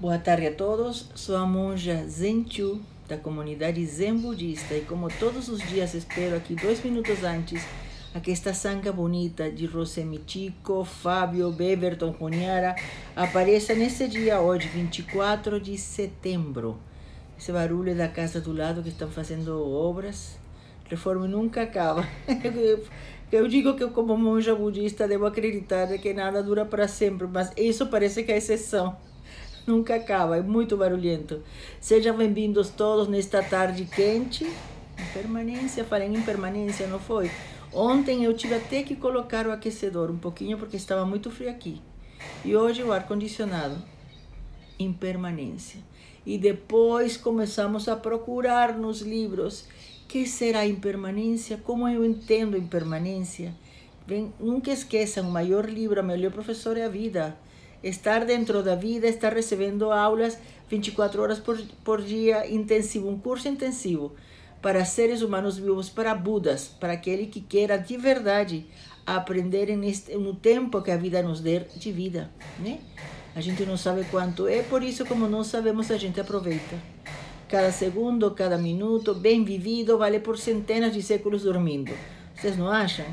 Boa tarde a todos. Sou a monja Zen Chu, da comunidade Zen budista e como todos os dias espero aqui dois minutos antes esta sanga bonita de Rosemichico, Fábio, Beverton, Cunhara apareça nesse dia hoje, 24 de setembro. Esse barulho é da casa do lado que estão fazendo obras. Reforma nunca acaba. Eu digo que como monja budista devo acreditar que nada dura para sempre, mas isso parece que é exceção nunca acaba, é muito barulhento. Sejam bem-vindos todos nesta tarde quente. Impermanência, falei em impermanência, não foi? Ontem eu tive até que colocar o aquecedor um pouquinho porque estava muito frio aqui. E hoje o ar-condicionado. Impermanência. E depois começamos a procurar nos livros que será impermanência, como eu entendo impermanência. Bem, nunca esqueçam, o maior livro, o melhor professor é a vida estar dentro da vida, estar recebendo aulas 24 horas por, por dia, intensivo, um curso intensivo para seres humanos vivos, para Budas, para aquele que queira de verdade aprender neste, no tempo que a vida nos der de vida, né? A gente não sabe quanto é, por isso, como não sabemos, a gente aproveita. Cada segundo, cada minuto, bem vivido, vale por centenas de séculos dormindo. Vocês não acham?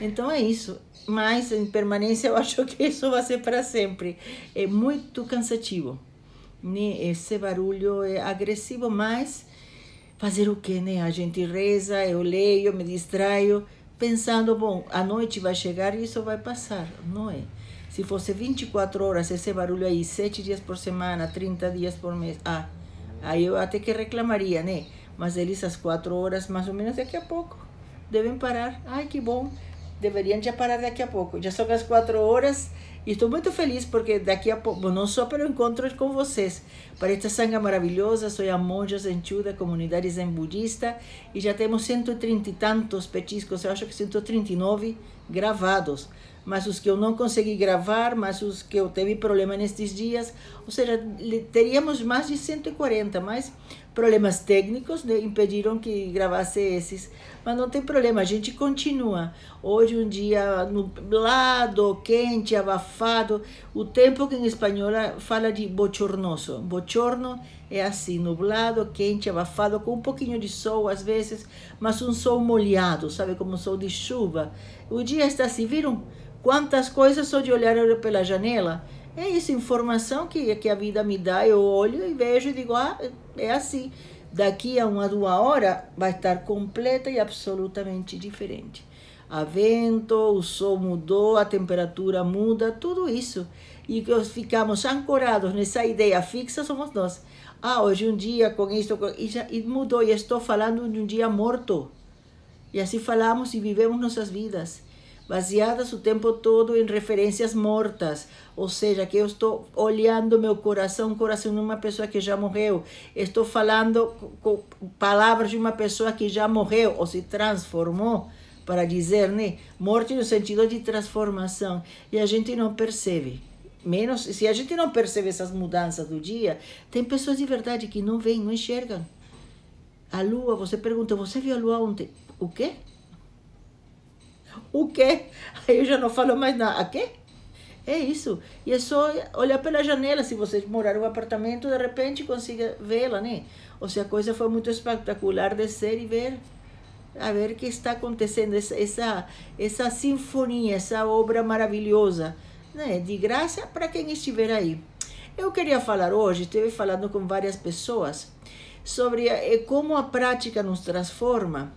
Então é isso. Mas em permanência eu acho que isso vai ser para sempre. É muito cansativo. Né? Esse barulho é agressivo, mas fazer o que, né? A gente reza, eu leio, me distraio, pensando, bom, a noite vai chegar e isso vai passar, não é? Se fosse 24 horas esse barulho aí, 7 dias por semana, 30 dias por mês, ah, aí eu até que reclamaria, né? Mas eles, às 4 horas, mais ou menos, daqui a pouco, devem parar. Ai, que bom, deveriam já parar daqui a pouco. Já são as quatro horas e estou muito feliz porque daqui a pouco, não só pelo encontro com vocês, para esta sanga maravilhosa, sou a monja Zenchu da comunidade Zen budista e já temos 130 e tantos petiscos, eu acho que 139 gravados. Mas os que eu não consegui gravar, mas os que eu teve problema nestes dias, ou seja, teríamos mais de 140, mas problemas técnicos né, impediram que gravasse esses, mas não tem problema, a gente continua. Hoje um dia nublado, quente, abafado, o tempo que em espanhol fala de bochornoso. Bochorno é assim, nublado, quente, abafado, com um pouquinho de sol às vezes, mas um sol molhado, sabe, como um sol de chuva. O dia está assim, viram? Quantas coisas só de olhar pela janela é isso, informação que, que a vida me dá, eu olho e vejo e digo, ah, é assim. Daqui a uma, duas horas vai estar completa e absolutamente diferente. A vento, o sol mudou, a temperatura muda, tudo isso. E nós ficamos ancorados nessa ideia fixa, somos nós. Ah, hoje um dia com isso, com isso e mudou, e estou falando de um dia morto. E assim falamos e vivemos nossas vidas baseadas o tempo todo em referências mortas, ou seja, que eu estou olhando meu coração, coração de uma pessoa que já morreu, estou falando com palavras de uma pessoa que já morreu ou se transformou, para dizer, né? Morte no sentido de transformação, e a gente não percebe menos se a gente não percebe essas mudanças do dia tem pessoas de verdade que não veem não enxergam a lua você pergunta você viu a lua ontem o quê o quê? Aí eu já não falo mais nada. A quê? É isso. E é só olhar pela janela. Se vocês moraram em um apartamento, de repente consiga vê-la, né? Ou seja, a coisa foi muito espetacular de ser e ver a ver o que está acontecendo, essa, essa, essa sinfonia, essa obra maravilhosa, né? de graça para quem estiver aí. Eu queria falar hoje, estive falando com várias pessoas, sobre eh, como a prática nos transforma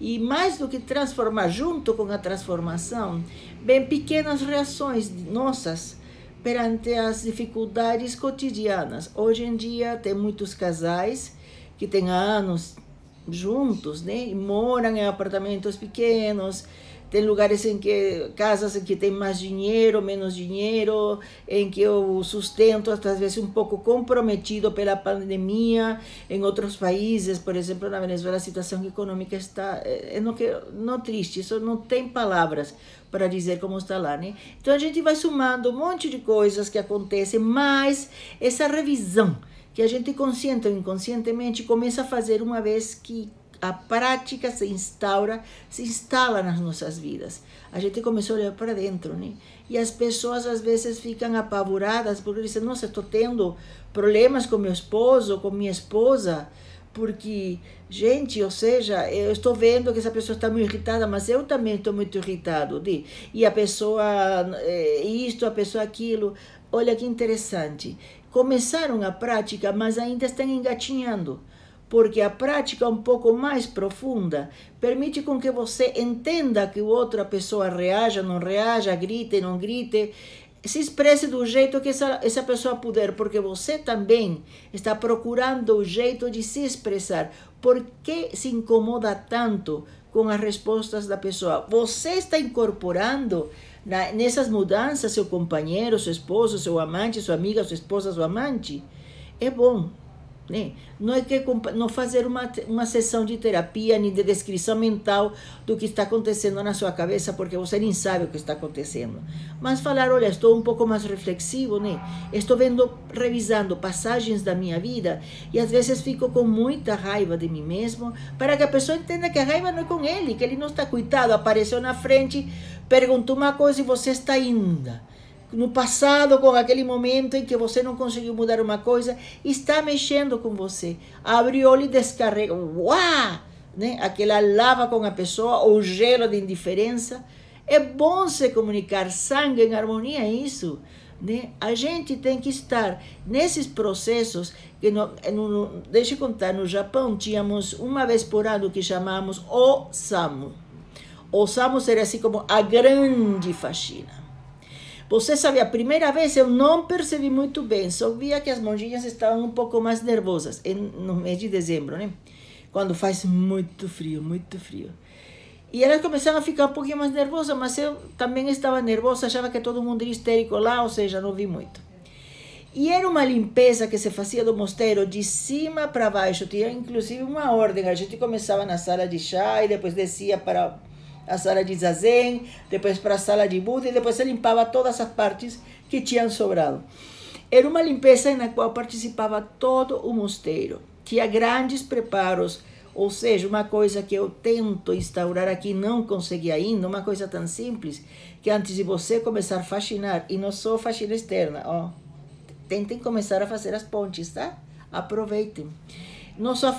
e mais do que transformar junto com a transformação, bem pequenas reações nossas perante as dificuldades cotidianas. Hoje em dia tem muitos casais que têm anos juntos, né? E moram em apartamentos pequenos, tem lugares em que, casas em que tem mais dinheiro, menos dinheiro, em que o sustento, às vezes, um pouco comprometido pela pandemia. Em outros países, por exemplo, na Venezuela, a situação econômica está. É, não, não triste, isso não tem palavras para dizer como está lá, né? Então a gente vai somando um monte de coisas que acontecem, mas essa revisão que a gente consciente ou inconscientemente começa a fazer uma vez que a prática se instaura, se instala nas nossas vidas. A gente começou a olhar para dentro, né? E as pessoas às vezes ficam apavoradas porque dizem: Nossa, estou tendo problemas com meu esposo, com minha esposa, porque, gente, ou seja, eu estou vendo que essa pessoa está muito irritada, mas eu também estou muito irritado. De, e a pessoa, eh, isto, a pessoa, aquilo. Olha que interessante. Começaram a prática, mas ainda estão engatinhando porque a prática é um pouco mais profunda permite com que você entenda que outra pessoa reaja, não reaja, grite, não grite, se expresse do jeito que essa, essa pessoa puder, porque você também está procurando o jeito de se expressar. Por que se incomoda tanto com as respostas da pessoa? Você está incorporando na, nessas mudanças seu companheiro, seu esposo, seu amante, sua amiga, sua esposa, seu amante? É bom né? Não é que não fazer uma, uma sessão de terapia nem de descrição mental do que está acontecendo na sua cabeça, porque você nem sabe o que está acontecendo. Mas falar, olha, estou um pouco mais reflexivo, né? Estou vendo, revisando passagens da minha vida e às vezes fico com muita raiva de mim mesmo, para que a pessoa entenda que a raiva não é com ele, que ele não está cuidado, apareceu na frente, perguntou uma coisa e você está indo no passado, com aquele momento em que você não conseguiu mudar uma coisa, está mexendo com você. Abre o olho e descarrega. Uau! Né? Aquela lava com a pessoa, ou gelo de indiferença. É bom se comunicar, sangue em harmonia é isso. Né? A gente tem que estar nesses processos que no, no, deixa eu contar, no Japão tínhamos uma vez por ano que chamamos Osamu. Osamu seria assim como a grande faxina. Você sabe, a primeira vez eu não percebi muito bem, só via que as monjinhas estavam um pouco mais nervosas, em, no mês de dezembro, né? Quando faz muito frio, muito frio. E elas começaram a ficar um pouquinho mais nervosas, mas eu também estava nervosa, achava que todo mundo era histérico lá, ou seja, não vi muito. E era uma limpeza que se fazia do mosteiro de cima para baixo, tinha inclusive uma ordem, a gente começava na sala de chá e depois descia para a sala de zazen, depois para a sala de Buda, e depois se limpava todas as partes que tinham sobrado. Era uma limpeza na qual participava todo o mosteiro. Tinha grandes preparos, ou seja, uma coisa que eu tento instaurar aqui, não consegui ainda, uma coisa tão simples, que antes de você começar a faxinar, e não só faxina externa, ó, tentem começar a fazer as pontes, tá? Aproveitem nós, é,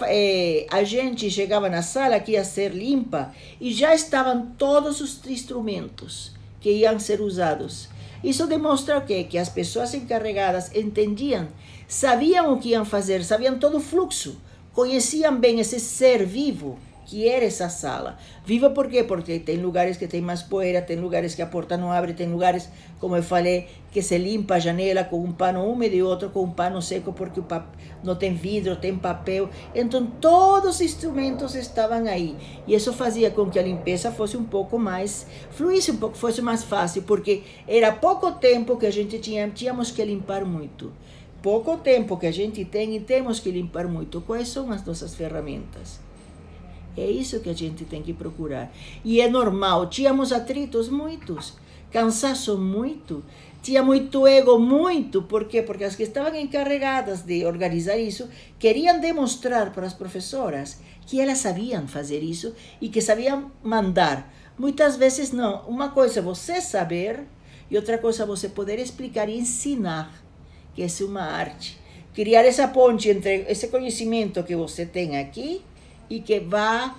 eh, a gente chegava na sala que ia ser limpa e já estavam todos os instrumentos que iam ser usados. Isso demonstra o quê? Que as pessoas encarregadas entendiam, sabiam o que iam fazer, sabiam todo o fluxo, conheciam bem esse ser vivo Quer essa sala. Viva por quê? Porque tem lugares que tem mais poeira, tem lugares que a porta não abre, tem lugares, como eu falei, que se limpa a janela com um pano úmido e outro com um pano seco porque não tem vidro, tem papel. Então todos os instrumentos estavam aí. E isso fazia com que a limpeza fosse um pouco mais, fluísse um pouco, fosse mais fácil, porque era pouco tempo que a gente tinha, tínhamos que limpar muito pouco tempo que a gente tem e temos que limpar muito. Quais são as nossas ferramentas? É isso que a gente tem que procurar. E é normal. Tínhamos atritos muitos, cansaço muito, tinha muito ego, muito. Por quê? Porque as que estavam encarregadas de organizar isso queriam demonstrar para as professoras que elas sabiam fazer isso e que sabiam mandar. Muitas vezes não. Uma coisa é você saber e outra coisa é você poder explicar e ensinar, que é uma arte. Criar essa ponte entre esse conhecimento que você tem aqui e que vá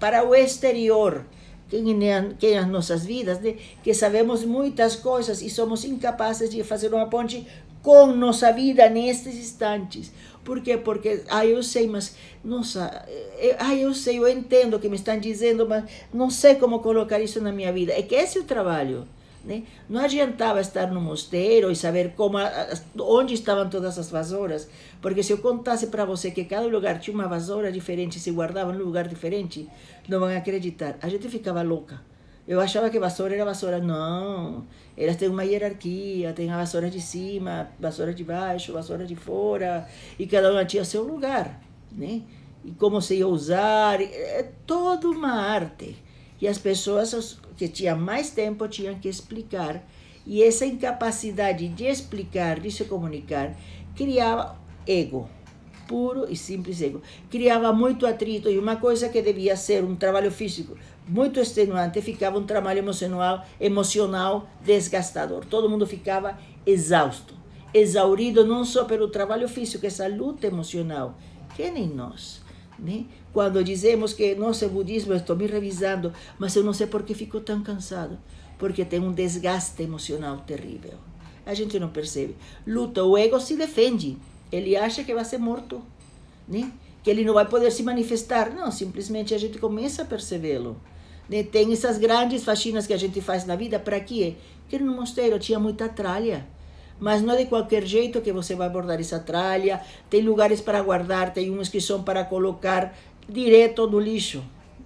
para o exterior, que, é as nossas vidas, né? que sabemos muitas coisas e somos incapazes de fazer uma ponte com nossa vida nestes instantes. Por quê? Porque, ah, eu sei, mas, nossa, ah, eh, eu eh, sei, eu entendo o que me estão dizendo, mas não sei como colocar isso na minha vida. É que esse é o trabalho. Né? Não adiantava estar no mosteiro e saber como, onde estavam todas as vassouras, porque se eu contasse para você que cada lugar tinha uma vassoura diferente, se guardava num lugar diferente, não vão acreditar. A gente ficava louca. Eu achava que vassoura era vassoura. Não. Elas têm uma hierarquia, tem a vassoura de cima, vassoura de baixo, vassoura de fora, e cada uma tinha seu lugar, né? E como se ia usar, é, é toda uma arte. E as pessoas que tinham mais tempo tinham que explicar. E essa incapacidade de explicar, de se comunicar, criava ego, puro e simples ego. Criava muito atrito e uma coisa que devia ser um trabalho físico muito extenuante ficava um trabalho emocional, emocional desgastador. Todo mundo ficava exausto, exaurido não só pelo trabalho físico, essa luta emocional. Que nem nós. Né? Quando dizemos que, nosso o é budismo, estou me revisando, mas eu não sei por que fico tão cansado. Porque tem um desgaste emocional terrível. A gente não percebe. Luta, o ego se defende. Ele acha que vai ser morto, né? que ele não vai poder se manifestar. Não, simplesmente a gente começa a percebê-lo. Né? Tem essas grandes faxinas que a gente faz na vida, para quê? Porque no mosteiro tinha muita tralha mas não é de qualquer jeito que você vai abordar essa tralha. Tem lugares para guardar, tem uns que são para colocar direto do lixo.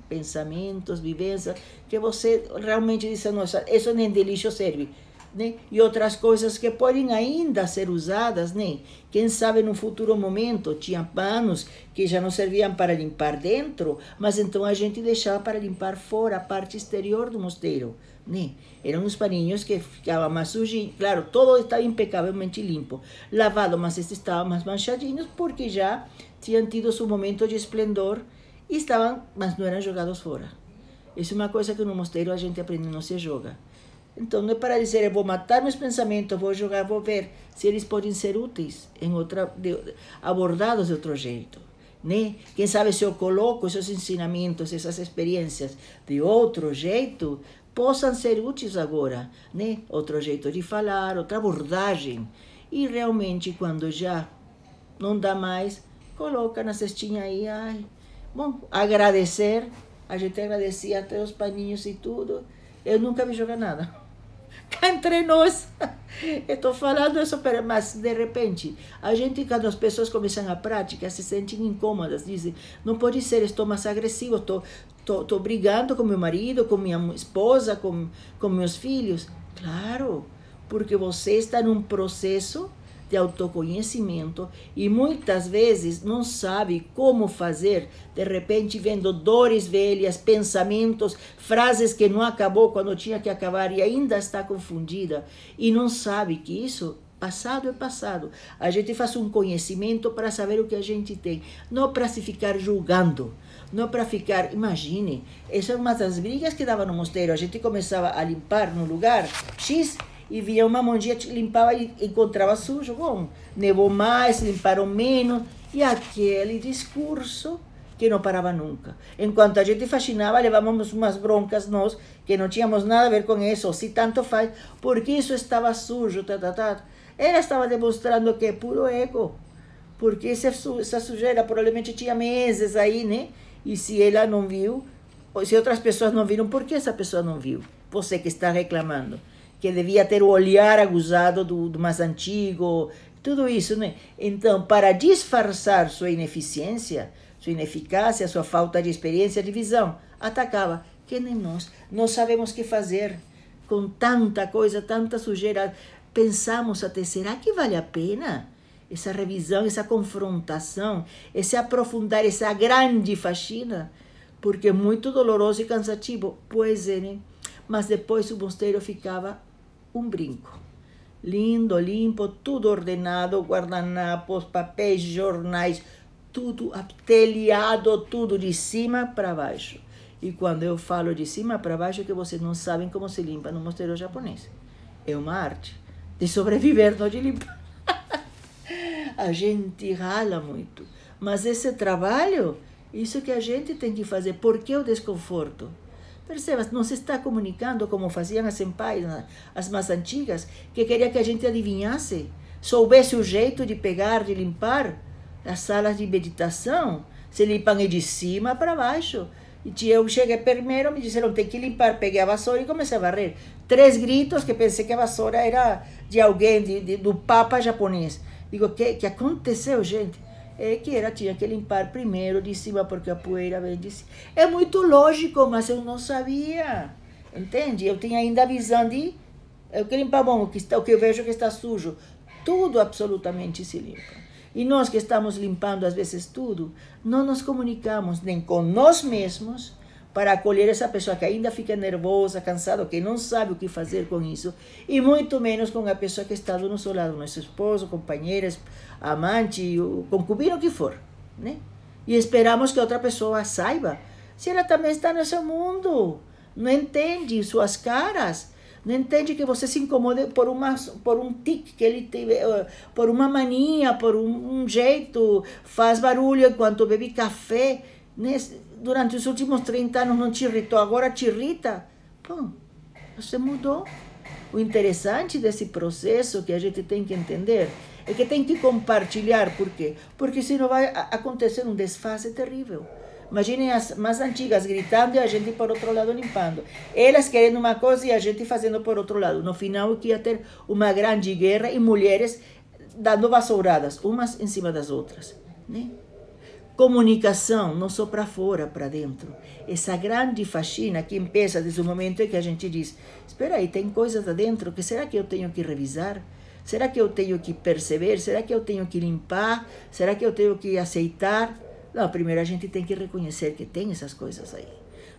Pensamentos, vivências, que você realmente diz, nossa, isso nem de lixo serve. Né? E outras coisas que podem ainda ser usadas, né? Quem sabe num futuro momento tinha panos que já não serviam para limpar dentro, mas então a gente deixava para limpar fora, a parte exterior do mosteiro, né? Eram uns paninhos que ficavam mais sujinhos, claro, todo estava impecavelmente limpo, lavado, mas estes estavam mais manchadinhos porque já tinham tido seu momento de esplendor e estavam, mas não eram jogados fora. Isso é uma coisa que no mosteiro a gente aprende, não se joga. Então, não é para dizer, eu vou matar meus pensamentos, vou jogar, vou ver se eles podem ser úteis, em outra, de, abordados de outro jeito. Né? Quem sabe se eu coloco esses ensinamentos, essas experiências de outro jeito, possam ser úteis agora. Né? Outro jeito de falar, outra abordagem. E realmente, quando já não dá mais, coloca na cestinha aí. Ai, bom, agradecer. A gente agradecia até os paninhos e tudo. Eu nunca vi jogar nada. Cá entre nós, eu estou falando isso, mas de repente, a gente, quando as pessoas começam a prática, se sentem incômodas, dizem, não pode ser, estou mais agressivo, estou, estou, estou brigando com meu marido, com minha esposa, com, com meus filhos. Claro, porque você está num processo de autoconhecimento e muitas vezes não sabe como fazer. De repente, vendo dores velhas, pensamentos, frases que não acabou quando tinha que acabar e ainda está confundida e não sabe que isso Passado é passado. A gente faz um conhecimento para saber o que a gente tem, não para se ficar julgando, não para ficar. Imagine, essa é uma das brigas que dava no mosteiro. A gente começava a limpar no lugar X e vinha uma monjinha, limpava e encontrava sujo. Bom, nevou mais, limparam menos. E aquele discurso que não parava nunca. Enquanto a gente fascinava levávamos umas broncas nós, que não tínhamos nada a ver com isso, se tanto faz, porque isso estava sujo, tá, tá, tá. Ela estava demonstrando que é puro ego, porque essa sujeira provavelmente tinha meses aí, né? E se ela não viu, ou se outras pessoas não viram, por que essa pessoa não viu? Você que está reclamando que devia ter o olhar aguçado, do, do mais antigo, tudo isso. Né? Então, para disfarçar sua ineficiência, sua ineficácia, sua falta de experiência de visão, atacava. Que nem nós. Nós sabemos que fazer com tanta coisa, tanta sujeira. Pensamos até, será que vale a pena? Essa revisão, essa confrontação, esse aprofundar, essa grande faxina, porque é muito doloroso e cansativo. Pois é, né? Mas depois o mosteiro ficava um brinco. Lindo, limpo, tudo ordenado, guardanapos, papéis, jornais, tudo telhado, tudo de cima para baixo. E quando eu falo de cima para baixo é que vocês não sabem como se limpa no mosteiro japonês. É uma arte de sobreviver, não de limpar. a gente rala muito, mas esse trabalho, isso que a gente tem que fazer. Por que o desconforto? perceba Não se está comunicando como faziam as senpais, as mais antigas, que queria que a gente adivinhasse, soubesse o jeito de pegar, de limpar as salas de meditação. Se limpam de cima para baixo. E eu cheguei primeiro, me disseram, tem que limpar. Peguei a vassoura e comecei a varrer. Três gritos que pensei que a vassoura era de alguém, de, de, do Papa japonês. Digo, o que, que aconteceu, gente? é, que era tinha que limpar primeiro de cima porque a poeira vem de cima. É muito lógico, mas eu não sabia, entende? Eu tinha ainda a visão de eu é que limpar bom, o que, está, o que eu vejo que está sujo. Tudo absolutamente se limpa. E nós que estamos limpando às vezes tudo, não nos comunicamos nem com nós mesmos para acolher essa pessoa que ainda fica nervosa, cansada, que não sabe o que fazer com isso, e muito menos com a pessoa que está do nosso lado, nosso esposo, companheiras, amante, concubino, o que for, né? E esperamos que outra pessoa saiba se ela também está nesse mundo, não entende suas caras, não entende que você se incomode por, uma, por um tique que ele teve, eh, por uma mania, por um, um jeito, faz barulho enquanto bebe café, né? durante os últimos 30 anos não te irritou, agora te irrita? Pô, você mudou. O interessante desse processo que a gente tem que entender é que tem que compartilhar, por quê? Porque senão vai acontecer um desfase terrível. Imaginem as mais antigas gritando e a gente por outro lado limpando. Elas querendo uma coisa e a gente fazendo por outro lado. No final, que ia ter uma grande guerra e mulheres dando vassouradas, umas em cima das outras. Né? comunicação, não só para fora, para dentro. Essa grande faxina que empieza desde o momento em que a gente diz: espera aí, tem coisas dentro que será que eu tenho que revisar? Será que eu tenho que perceber? Será que eu tenho que limpar? Será que eu tenho que aceitar? Não, primeiro a gente tem que reconhecer que tem essas coisas aí.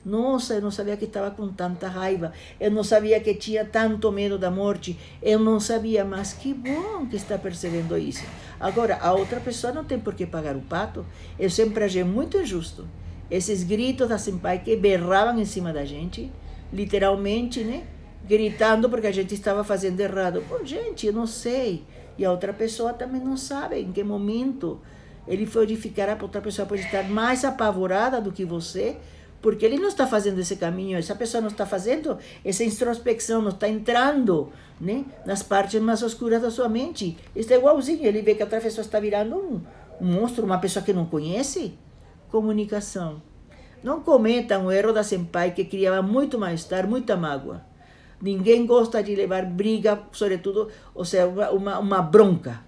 Nossa, eu não sabia que estava com tanta raiva, eu não sabia que tinha tanto medo da morte, eu não sabia, mas que bom que está percebendo isso. Agora, a outra pessoa não tem por que pagar o pato. Eu sempre achei muito injusto esses gritos da Senpai que berravam em cima da gente, literalmente, né? Gritando porque a gente estava fazendo errado. Pô, gente, eu não sei. E a outra pessoa também não sabe em que momento ele frutificará para outra pessoa pode estar mais apavorada do que você, porque ele não está fazendo esse caminho, essa pessoa não está fazendo essa introspecção, não está entrando né, nas partes mais oscuras da sua mente. Está é igualzinho, ele vê que a outra pessoa está virando um, um monstro, uma pessoa que não conhece. Comunicação. Não cometa um erro da senpai que criava muito mal-estar, muita mágoa. Ninguém gosta de levar briga, sobretudo, ou seja, uma, uma bronca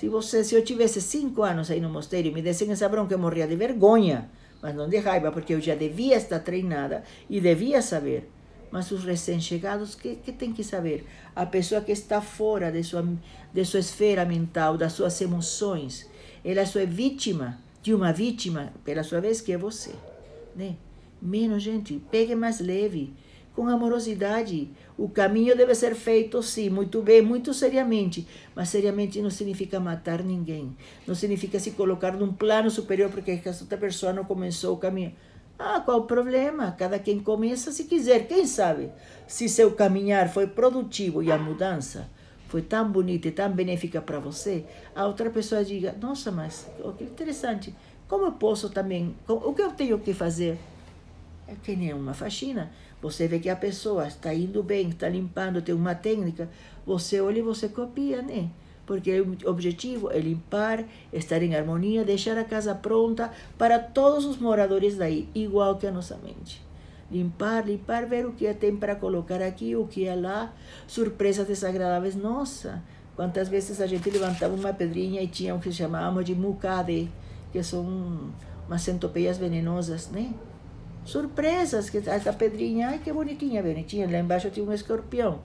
se, você, se eu tivesse cinco anos aí no mosteiro e me dessem essa bronca, eu morria de vergonha, mas não de raiva, porque eu já devia estar treinada e devia saber. Mas os recém-chegados, que, que tem que saber? A pessoa que está fora de sua, de sua esfera mental, das suas emoções, ela só é vítima de uma vítima, pela sua vez, que é você. Né? Menos, gente, pegue mais leve com amorosidade. O caminho deve ser feito, sim, muito bem, muito seriamente. Mas seriamente não significa matar ninguém. Não significa se colocar num plano superior porque essa outra pessoa não começou o caminho. Ah, qual o problema? Cada quem começa se quiser. Quem sabe se seu caminhar foi produtivo e a mudança foi tão bonita e tão benéfica para você, a outra pessoa diga: Nossa, mas oh, que interessante. Como eu posso também? O que eu tenho que fazer? é que nem uma faxina. Você vê que a pessoa está indo bem, está limpando, tem uma técnica, você olha e você copia, né? Porque o objetivo é limpar, estar em harmonia, deixar a casa pronta para todos os moradores daí, igual que a nossa mente. Limpar, limpar, ver o que é, tem para colocar aqui, o que é lá, surpresas desagradáveis. Nossa, quantas vezes a gente levantava uma pedrinha e tinha o que chamávamos de mucade, que são umas centopeias venenosas, né? surpresas, que essa pedrinha, ai que bonitinha, bonitinha, lá embaixo tinha um escorpião.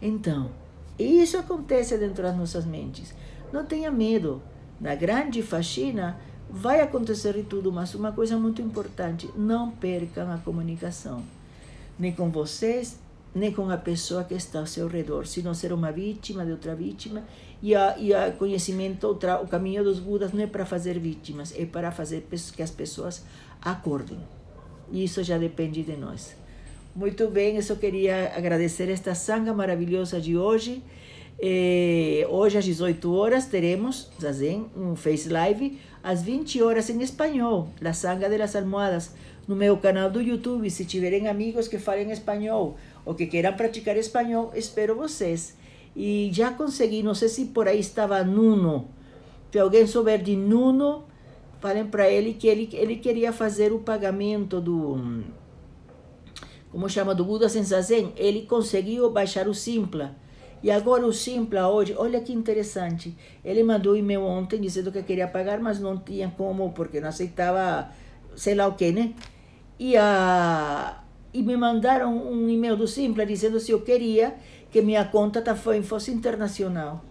Então, isso acontece dentro das nossas mentes. Não tenha medo, na grande faxina vai acontecer de tudo, mas uma coisa muito importante, não percam a comunicação, nem com vocês, nem com a pessoa que está ao seu redor, se não ser uma vítima de outra vítima, e a, e a conhecimento, o, o caminho dos Budas não é para fazer vítimas, é para fazer que as pessoas acordem. E isso já depende de nós. Muito bem, eu só queria agradecer esta sanga maravilhosa de hoje. Eh, hoje às 18 horas teremos, Zazen, um Face Live às 20 horas em espanhol, La Sanga de las Almohadas, no meu canal do YouTube. Se tiverem amigos que falem espanhol ou que queiram praticar espanhol, espero vocês. E já consegui, não sei se por aí estava Nuno. Se alguém souber de Nuno, falem para ele que ele, ele queria fazer o pagamento do como chama do Buda Sensazen, ele conseguiu baixar o Simpla. E agora o Simpla hoje, olha que interessante, ele mandou um e-mail ontem dizendo que queria pagar, mas não tinha como, porque não aceitava sei lá o que, né? E, a, e me mandaram um e-mail do Simpla dizendo se eu queria que minha conta tá, fosse internacional.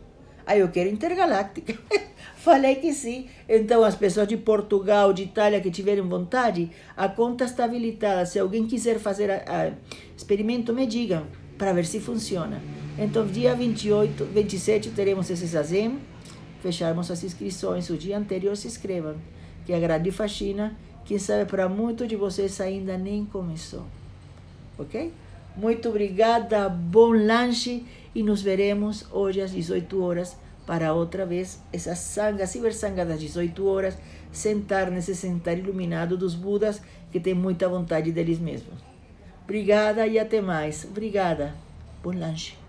Aí eu quero intergaláctica. Falei que sim. Então, as pessoas de Portugal, de Itália que tiverem vontade, a conta está habilitada. Se alguém quiser fazer a, a experimento, me digam para ver se funciona. Então, dia 28, 27 teremos esse Zazen. Fecharmos as inscrições. O dia anterior se inscrevam. Que é a grande faxina, quem sabe para muitos de vocês ainda nem começou. Ok? Muito obrigada, bom lanche e nos veremos hoje às 18 horas para outra vez essas sangas, cibersangas das 18 horas, sentar nesse sentar iluminado dos Budas que tem muita vontade deles mesmos. Obrigada e até mais. Obrigada. Bom lanche.